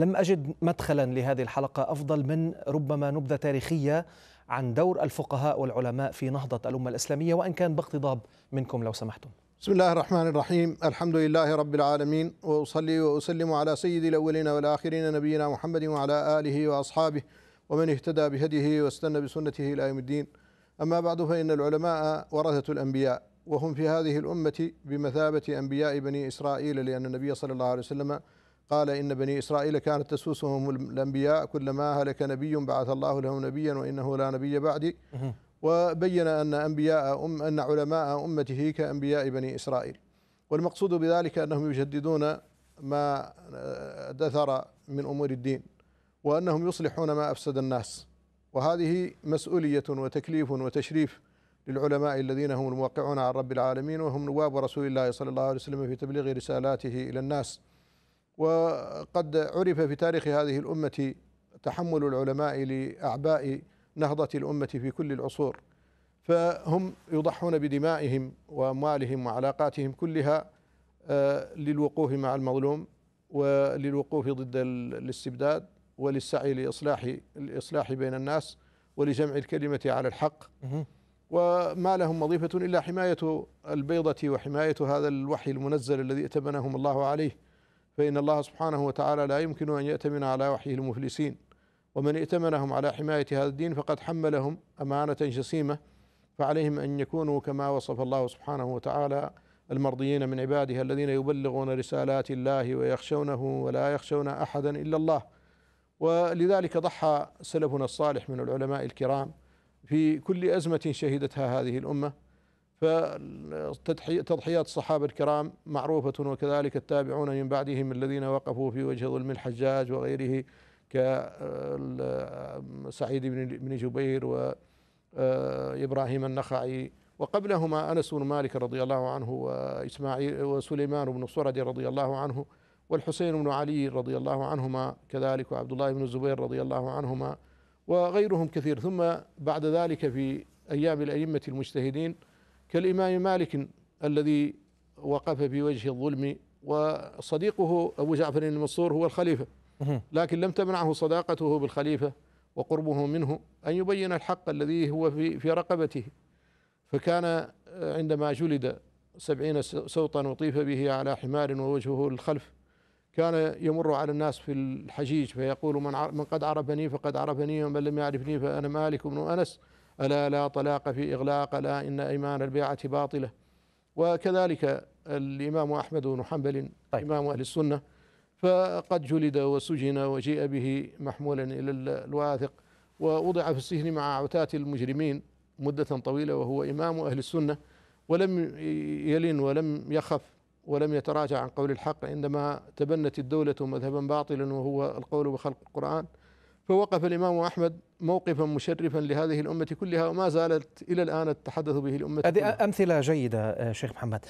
لم أجد مدخلا لهذه الحلقة أفضل من ربما نبذة تاريخية عن دور الفقهاء والعلماء في نهضة الأمة الإسلامية وإن كان باقتضاب منكم لو سمحتم بسم الله الرحمن الرحيم الحمد لله رب العالمين وأصلي وأسلم على سيد الأولين والآخرين نبينا محمد وعلى آله وأصحابه ومن اهتدى بهديه واستنى بسنته إلى يوم الدين أما بعد فإن العلماء ورثة الأنبياء وهم في هذه الأمة بمثابة أنبياء بني إسرائيل لأن النبي صلى الله عليه وسلم قال إن بني إسرائيل كانت تسوسهم الأنبياء كلما هلك نبي بعث الله له نبيا وإنه لا نبي بعدي وبين أن أنبياء أم أن علماء أمته كأنبياء بني إسرائيل والمقصود بذلك أنهم يجددون ما دثر من أمور الدين وأنهم يصلحون ما أفسد الناس وهذه مسؤولية وتكليف وتشريف للعلماء الذين هم الموقعون عن رب العالمين وهم نواب رسول الله صلى الله عليه وسلم في تبليغ رسالاته إلى الناس وقد عرف في تاريخ هذه الأمة تحمل العلماء لأعباء نهضة الأمة في كل العصور فهم يضحون بدمائهم وأموالهم وعلاقاتهم كلها آه، للوقوف مع المظلوم وللوقوف ضد الاستبداد وللسعي لإصلاح الإصلاح بين الناس ولجمع الكلمة على الحق وما لهم وظيفة إلا حماية البيضة وحماية هذا الوحي المنزل الذي ائتمنهم الله عليه فإن الله سبحانه وتعالى لا يمكن أن يأتمن على وحيه المفلسين ومن ائتمنهم على حماية هذا الدين فقد حملهم أمانة جسيمة فعليهم أن يكونوا كما وصف الله سبحانه وتعالى المرضيين من عباده الذين يبلغون رسالات الله ويخشونه ولا يخشون أحدا إلا الله ولذلك ضحى سلفنا الصالح من العلماء الكرام في كل أزمة شهدتها هذه الأمة فتضحيات الصحابة الكرام معروفة وكذلك التابعون من بعدهم الذين وقفوا في وجه ظلم الحجاج وغيره كسعيد بن جبير وإبراهيم آه، النخعي وقبلهما أنس بن مالك رضي الله عنه وإسماعيل وسليمان بن صرد رضي الله عنه والحسين بن علي رضي الله عنهما كذلك وعبد الله بن الزبير رضي الله عنهما وغيرهم كثير ثم بعد ذلك في أيام الأئمة المجتهدين كالإمام مالك الذي وقف في وجه الظلم وصديقه أبو جعفر المنصور هو الخليفة لكن لم تمنعه صداقته بالخليفة وقربه منه أن يبين الحق الذي هو في, في رقبته فكان آه، عندما جلد سبعين سوطا وطيف به على حمار ووجهه للخلف كان يمر على الناس في الحجيج فيقول من, من قد عرفني فقد عرفني ومن لم يعرفني فأنا مالك بن أنس ألا لا طلاق في إغلاق ألا إن أيمان البيعة باطلة وكذلك الإمام أحمد بن حنبل طيب. إمام أهل السنة فقد جلد وسجن وجيء به محمولا إلى الواثق ووضع في السجن مع عتاة المجرمين مدة طويلة وهو إمام أهل السنة ولم يلن ولم يخف ولم يتراجع عن قول الحق عندما تبنت الدولة مذهبا باطلا وهو القول بخلق القرآن فوقف الإمام أحمد موقفا مشرفا لهذه الأمة كلها وما زالت إلى الآن تتحدث به الأمة هذه أمثلة جيدة آه، شيخ محمد